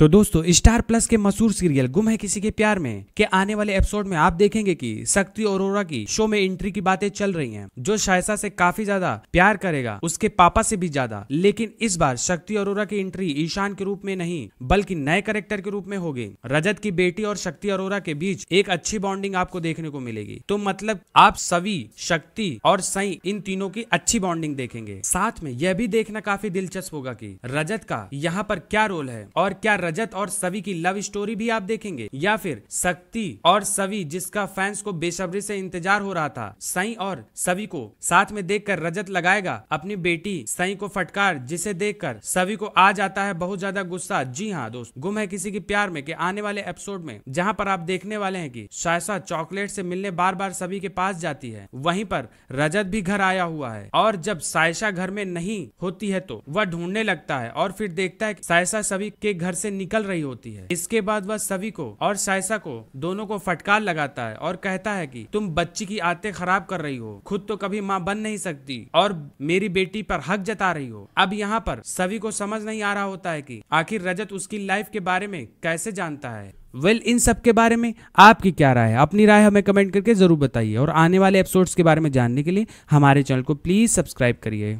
तो दोस्तों star plus के मशहूर सीरियल गुम है किसी के प्यार में के आने वाले एपिसोड में आप देखेंगे कि शक्ति अरोरा की शो में एंट्री की बातें चल रही हैं जो शायसा से काफी ज्यादा प्यार करेगा उसके पापा से भी ज्यादा लेकिन इस बार शक्ति अरोरा की एंट्री ईशान के रूप में नहीं बल्कि नए करेक्टर के रूप में होगी रजत की बेटी और शक्ति अरोरा के बीच एक अच्छी बॉन्डिंग आपको देखने को मिलेगी तो मतलब आप सभी शक्ति और सई इन तीनों की अच्छी बॉन्डिंग देखेंगे साथ में यह भी देखना काफी दिलचस्प होगा की रजत का यहाँ पर क्या रोल है और क्या रजत और सवि की लव स्टोरी भी आप देखेंगे या फिर शक्ति और सवि जिसका फैंस को बेसब्री से इंतजार हो रहा था सई और सवि को साथ में देखकर रजत लगाएगा अपनी बेटी सई को फटकार जिसे देखकर सवी को आ जाता है बहुत ज्यादा गुस्सा जी हाँ दोस्त गुम है किसी के प्यार में के आने वाले एपिसोड में जहाँ पर आप देखने वाले हैं कि शायसा चॉकलेट से मिलने बार बार सभी के पास जाती है वहीं पर रजत भी घर आया हुआ है और जब सायशा घर में नहीं होती है तो वह ढूंढने लगता है और फिर देखता है सायशा सभी के घर से निकल रही होती है इसके बाद वह सभी को और सायसा को दोनों को फटकार लगाता है और कहता है कि तुम बच्ची की आते खराब कर रही हो खुद तो कभी माँ बन नहीं सकती और मेरी बेटी पर हक जता रही हो अब यहाँ पर सभी को समझ नहीं आ रहा होता है की आखिर रजत उसकी लाइफ के बारे में कैसे जानता है वेल well, इन सब के बारे में आपकी क्या राय है अपनी राय हमें कमेंट करके ज़रूर बताइए और आने वाले एपिसोड्स के बारे में जानने के लिए हमारे चैनल को प्लीज़ सब्सक्राइब करिए